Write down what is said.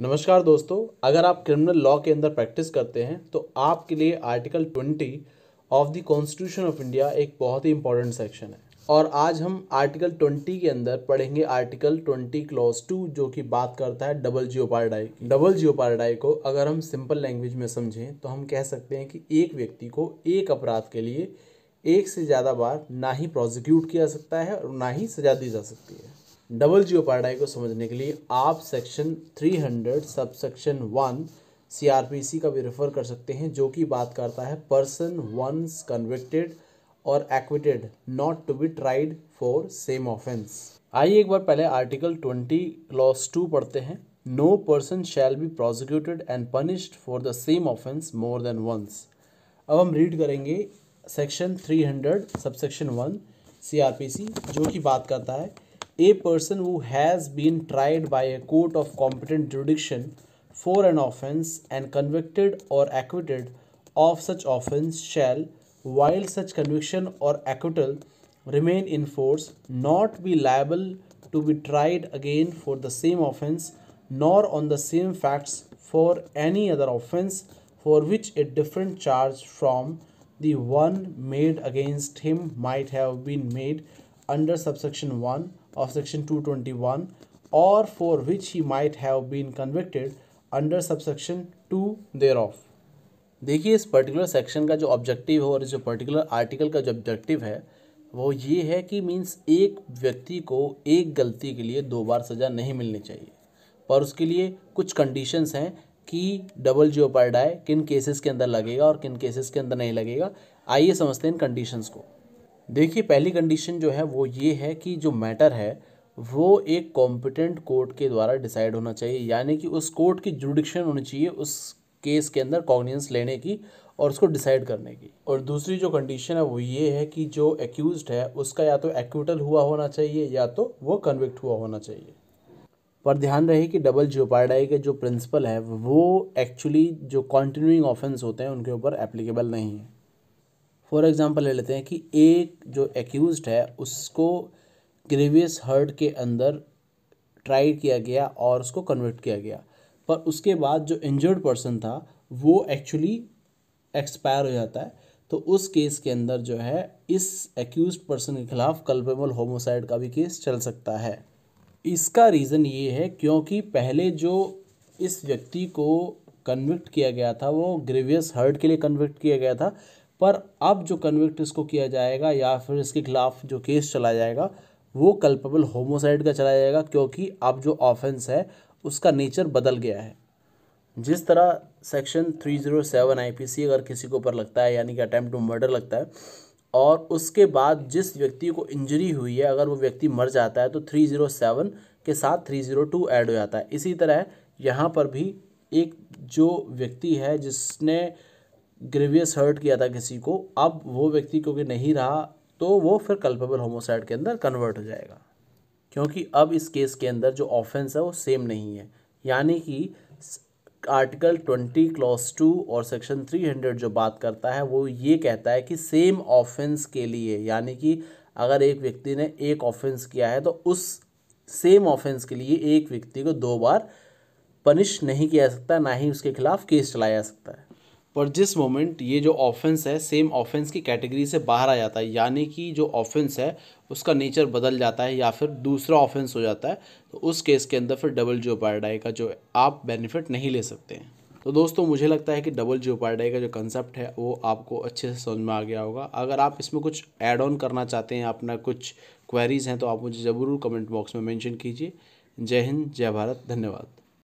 नमस्कार दोस्तों अगर आप क्रिमिनल लॉ के अंदर प्रैक्टिस करते हैं तो आपके लिए article twenty of the constitution of India एक बहुत ही इंपॉर्टेंट सेक्शन है और आज हम आर्टिकल ट्वेंटी के अंदर पढ़ेंगे आर्टिकल ट्वेंटी क्लॉज टू जो कि बात करता है डबल जियो पारडाई डबल जियो पारडाई को अगर हम सिंपल लैंग्वेज में समझें तो हम कह सकते हैं कि एक व्यक्ति को एक अपराध के लिए एक से ज़्यादा बार ना ही प्रोजिक्यूट किया जा सकता है और ना ही सजा दी जा सकती है डबल जियो पैराडाई को समझने के लिए आप सेक्शन 300 सब सेक्शन वन सी का भी रेफर कर सकते हैं जो कि बात करता है पर्सन वंस कन्विक्टेड और acquitted not to be tried for same offence आइए एक बार पहले आर्टिकल 20 क्लॉस टू पढ़ते हैं no person shall be prosecuted and punished for the same offence more than once अब हम रीड करेंगे सेक्शन 300 सब सेक्शन वन सी जो कि बात करता है A person who has been tried by a court of competent jurisdiction for an offence and convicted or acquitted of such offence shall, while such conviction or acquittal remain in force, not be liable to be tried again for the same offence nor on the same facts for any other offence for which a different charge from the one made against him might have been made under subsection 1 of section 221 or for which he might have been convicted under subsection 2 thereof देखिए इस particular section का जो objective है और जो particular article का जो objective है वो ये है कि मीन्स एक व्यक्ति को एक गलती के लिए दो बार सज़ा नहीं मिलनी चाहिए पर उसके लिए कुछ कंडीशंस हैं कि डबल डाए किन केसेस के अंदर लगेगा और किन केसेस के अंदर नहीं लगेगा आइए समझते हैं इन कंडीशंस को देखिए पहली कंडीशन जो है वो ये है कि जो मैटर है वो एक कॉम्पिटेंट कोर्ट के द्वारा डिसाइड होना चाहिए यानी कि उस कोर्ट की जुडिक्शन होनी चाहिए उस केस के अंदर कॉग्नियंस लेने की और उसको डिसाइड करने की और दूसरी जो कंडीशन है वो ये है कि जो एक्यूज है उसका या तो एक्यूटल हुआ होना चाहिए या तो वो कन्विक्ट हुआ होना चाहिए पर ध्यान रहे कि डबल जियोपार्डाई के जो प्रिंसिपल है वो एक्चुअली जो कॉन्टिन्यूइंग ऑफेंस होते हैं उनके ऊपर एप्लीकेबल नहीं है फॉर एग्ज़ाम्पल ले लेते हैं कि एक जो एक्यूज़ है उसको ग्रेवियस हर्ड के अंदर ट्राई किया गया और उसको कन्वर्ट किया गया पर उसके बाद जो इंजर्ड पर्सन था वो एक्चुअली एक्सपायर हो जाता है तो उस केस के अंदर जो है इस एक्यूज पर्सन के खिलाफ कल्पेबल होमोसाइड का भी केस चल सकता है इसका रीज़न ये है क्योंकि पहले जो इस व्यक्ति को कन्विक्ट किया गया था वो ग्रेवियस हर्ट के लिए कन्विक्ट किया गया था पर अब जो कन्विक्ट इसको किया जाएगा या फिर इसके खिलाफ जो केस चला जाएगा वो कल्पेबल होमोसाइड का चलाया जाएगा क्योंकि अब जो ऑफेंस है उसका नेचर बदल गया है जिस तरह सेक्शन 307 सी अगर किसी के ऊपर लगता है यानी कि अटैम्प्ट टू मर्डर लगता है और उसके बाद जिस व्यक्ति को इंजरी हुई है अगर वो व्यक्ति मर जाता है तो 307 के साथ 302 ऐड हो जाता है इसी तरह यहाँ पर भी एक जो व्यक्ति है जिसने ग्रेवियस हर्ट किया था किसी को अब वो व्यक्ति क्योंकि नहीं रहा तो वो फिर कल्पेबल होमोसाइड के अंदर कन्वर्ट हो जाएगा क्योंकि अब इस केस के अंदर जो ऑफेंस है वो सेम नहीं है यानी कि आर्टिकल ट्वेंटी क्लॉस टू और सेक्शन थ्री हंड्रेड जो बात करता है वो ये कहता है कि सेम ऑफेंस के लिए यानी कि अगर एक व्यक्ति ने एक ऑफेंस किया है तो उस सेम ऑफेंस के लिए एक व्यक्ति को दो बार पनिश नहीं किया जा सकता ना ही उसके खिलाफ केस चलाया जा सकता है पर जिस मोमेंट ये जो ऑफेंस है सेम ऑफेंस की कैटेगरी से बाहर आ जाता है यानी कि जो ऑफेंस है उसका नेचर बदल जाता है या फिर दूसरा ऑफेंस हो जाता है तो उस केस के अंदर फिर डबल जियोपार्डाई का जो आप बेनिफिट नहीं ले सकते हैं तो दोस्तों मुझे लगता है कि डबल जियोपार्डाई का जो कंसेप्ट है वो आपको अच्छे से समझ में आ गया होगा अगर आप इसमें कुछ ऐड ऑन करना चाहते हैं अपना कुछ क्वेरीज़ हैं तो आप मुझे ज़रूर कमेंट बॉक्स में मैंशन कीजिए जय हिंद जय भारत धन्यवाद